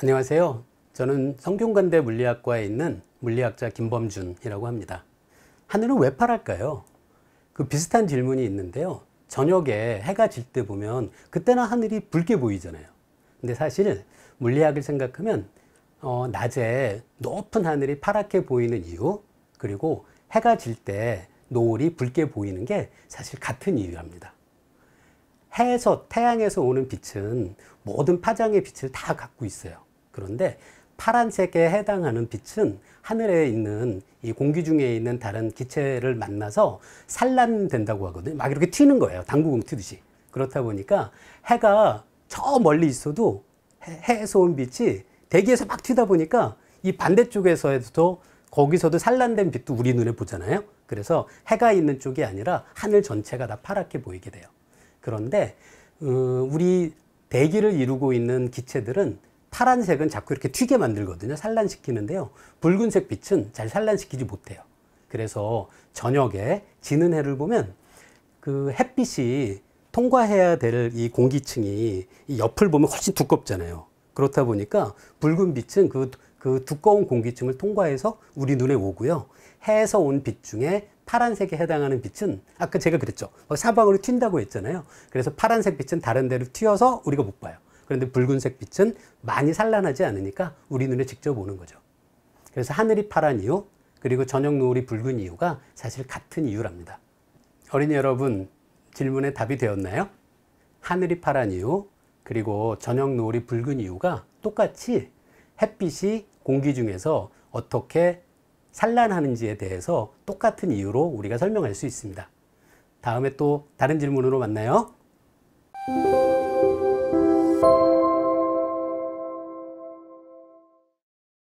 안녕하세요. 저는 성균관대 물리학과에 있는 물리학자 김범준이라고 합니다. 하늘은 왜 파랄까요? 그 비슷한 질문이 있는데요. 저녁에 해가 질 때 보면 그때나 하늘이 붉게 보이잖아요. 근데 사실 물리학을 생각하면 어, 낮에 높은 하늘이 파랗게 보이는 이유 그리고 해가 질 때 노을이 붉게 보이는 게 사실 같은 이유랍니다. 해에서 태양에서 오는 빛은 모든 파장의 빛을 다 갖고 있어요. 그런데 파란색에 해당하는 빛은 하늘에 있는 이 공기 중에 있는 다른 기체를 만나서 산란된다고 하거든요. 막 이렇게 튀는 거예요. 당구공 튀듯이. 그렇다 보니까 해가 저 멀리 있어도 해에서 온 빛이 대기에서 막 튀다 보니까 이 반대쪽에서도 거기서도 산란된 빛도 우리 눈에 보잖아요. 그래서 해가 있는 쪽이 아니라 하늘 전체가 다 파랗게 보이게 돼요. 그런데 어, 우리 대기를 이루고 있는 기체들은 파란색은 자꾸 이렇게 튀게 만들거든요. 산란시키는데요. 붉은색 빛은 잘 산란시키지 못해요. 그래서 저녁에 지는 해를 보면 그 햇빛이 통과해야 될 이 공기층이 이 옆을 보면 훨씬 두껍잖아요. 그렇다 보니까 붉은 빛은 그, 그 두꺼운 공기층을 통과해서 우리 눈에 오고요. 해에서 온 빛 중에 파란색에 해당하는 빛은 아까 제가 그랬죠. 어, 사방으로 튄다고 했잖아요. 그래서 파란색 빛은 다른 데로 튀어서 우리가 못 봐요. 그런데 붉은색 빛은 많이 산란하지 않으니까 우리 눈에 직접 오는 거죠. 그래서 하늘이 파란 이유 그리고 저녁 노을이 붉은 이유가 사실 같은 이유랍니다. 어린이 여러분 질문에 답이 되었나요? 하늘이 파란 이유 그리고 저녁 노을이 붉은 이유가 똑같이 햇빛이 공기 중에서 어떻게 산란하는지에 대해서 똑같은 이유로 우리가 설명할 수 있습니다. 다음에 또 다른 질문으로 만나요.